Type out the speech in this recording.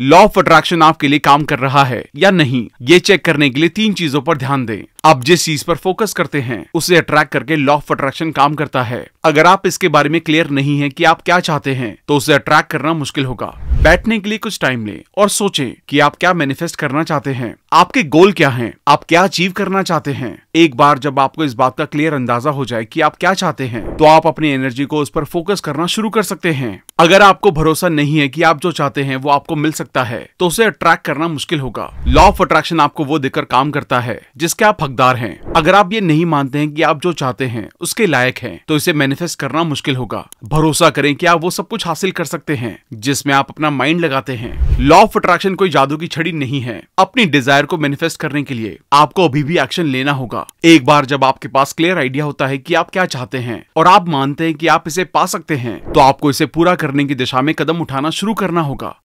law of attraction आपके लिए काम कर रहा है या नहीं ये चेक करने के लिए तीन चीजों पर ध्यान दें आप जिस चीज पर फोकस करते हैं उसे अट्रैक्ट करके लॉ ऑफ अट्रैक्शन काम करता है अगर आप इसके बारे में क्लियर नहीं है कि आप क्या चाहते हैं तो उसे अट्रैक्ट करना मुश्किल होगा बैठने के लिए कुछ टाइम लें और सोचें कि आप क्या मैनिफेस्ट करना चाहते हैं आपके गोल क्या हैं आप क्या अचीव करना चाहते हैं एक बार जब आपको इस बात का क्लियर अंदाजा हो जाए कि आप क्या चाहते हैं तो आप अपनी एनर्जी को उस पर फोकस करना शुरू कर सकते हैं अगर आपको भरोसा नहीं है कि आप जो चाहते हैं वो आपको मिल सकता है तो उसे अट्रैक्ट करना मुश्किल होगा लॉ ऑफ अट्रैक्शन आपको वो देकर काम करता है जिसके आप हकदार हैं अगर आप ये नहीं मानते हैं कि आप जो चाहते हैं उसके लायक हैं तो इसे मैनिफेस्ट करना मुश्किल होगा भरोसा करें कि आप वो सब कुछ हासिल कर सकते हैं जिसमें आप अपना माइंड लगाते हैं लॉ ऑफ अट्रैक्शन कोई जादू की छड़ी नहीं है अपनी डिजायर डिजायर को मैनिफेस्ट करने के लिए आपको अभी भी एक्शन लेना होगा एक बार जब आपके पास क्लियर आइडिया होता है कि आप क्या चाहते हैं और आप मानते हैं कि आप इसे पा सकते हैं तो आपको इसे पूरा करने की दिशा में कदम उठाना शुरू करना होगा